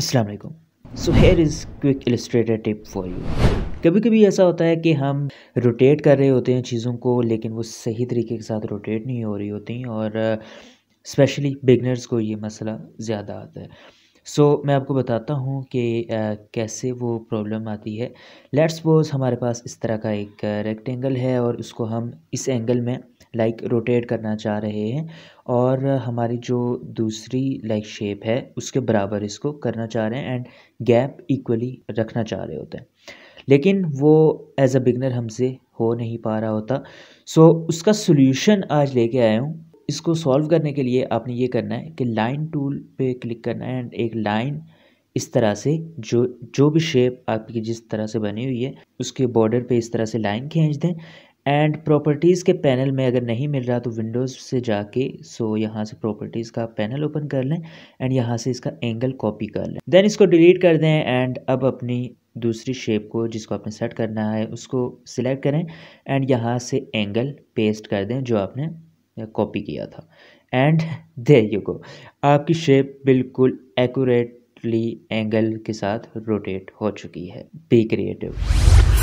अलैक्म so here is quick Illustrator tip for you कभी कभी ऐसा होता है कि हम रोटेट कर रहे होते हैं चीज़ों को लेकिन वो सही तरीके के साथ रोटेट नहीं हो रही होती और स्पेशली बिगनर्स को ये मसला ज़्यादा आता है सो so, मैं आपको बताता हूँ कि कैसे वो प्रॉब्लम आती है लेट्स सपोज हमारे पास इस तरह का एक रेक्टेंगल है और उसको हम इस एंगल में लाइक like, रोटेट करना चाह रहे हैं और हमारी जो दूसरी लाइक like, शेप है उसके बराबर इसको करना चाह रहे हैं एंड गैप इक्वली रखना चाह रहे होते हैं लेकिन वो एज अ बिगनर हमसे हो नहीं पा रहा होता सो so, उसका सोल्यूशन आज लेके आया हूँ इसको सॉल्व करने के लिए आपने ये करना है कि लाइन टूल पे क्लिक करना है एंड एक लाइन इस तरह से जो जो भी शेप आपकी जिस तरह से बनी हुई है उसके बॉर्डर पे इस तरह से लाइन खींच दें एंड प्रॉपर्टीज़ के पैनल में अगर नहीं मिल रहा तो विंडोज़ से जाके सो यहाँ से प्रॉपर्टीज़ का पैनल ओपन कर लें एंड यहाँ से इसका एंगल कॉपी कर लें देन इसको डिलीट कर दें एंड अब अपनी दूसरी शेप को जिसको आपने सेट करना है उसको सिलेक्ट करें एंड यहाँ से एंगल पेस्ट कर दें जो आपने कॉपी किया था एंड दे यू गो आपकी शेप बिल्कुल एक्यूरेटली एंगल के साथ रोटेट हो चुकी है बी क्रिएटिव